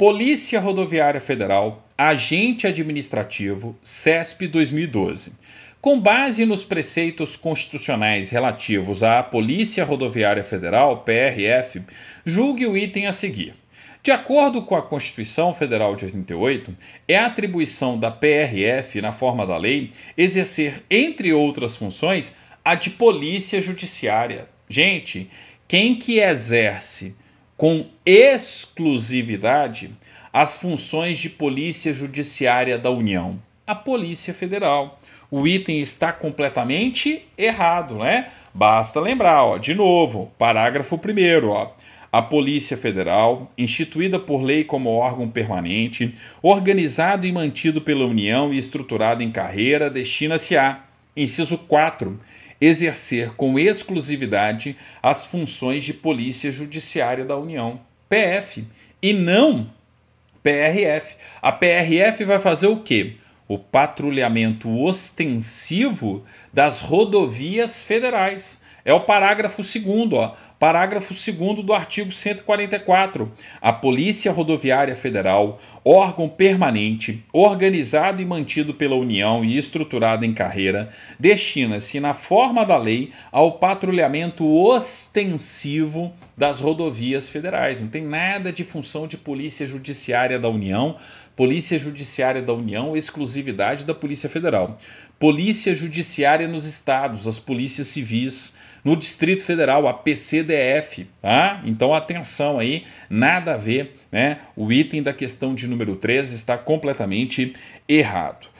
Polícia Rodoviária Federal, Agente Administrativo, CESP 2012. Com base nos preceitos constitucionais relativos à Polícia Rodoviária Federal, PRF, julgue o item a seguir. De acordo com a Constituição Federal de 88, é atribuição da PRF, na forma da lei, exercer, entre outras funções, a de polícia judiciária. Gente, quem que exerce com exclusividade as funções de Polícia Judiciária da União, a Polícia Federal. O item está completamente errado, né? Basta lembrar, ó, de novo, parágrafo 1 ó. A Polícia Federal, instituída por lei como órgão permanente, organizado e mantido pela União e estruturado em carreira, destina-se a, inciso 4, exercer com exclusividade as funções de Polícia Judiciária da União, PF, e não PRF. A PRF vai fazer o quê? O patrulhamento ostensivo das rodovias federais é o parágrafo segundo, ó. Parágrafo 2 do artigo 144. A Polícia Rodoviária Federal, órgão permanente, organizado e mantido pela União e estruturado em carreira, destina-se, na forma da lei, ao patrulhamento ostensivo das rodovias federais. Não tem nada de função de Polícia Judiciária da União, Polícia Judiciária da União, exclusividade da Polícia Federal. Polícia Judiciária nos estados, as polícias civis, no Distrito Federal, a PCDF, tá? Então atenção aí, nada a ver, né? O item da questão de número 3 está completamente errado.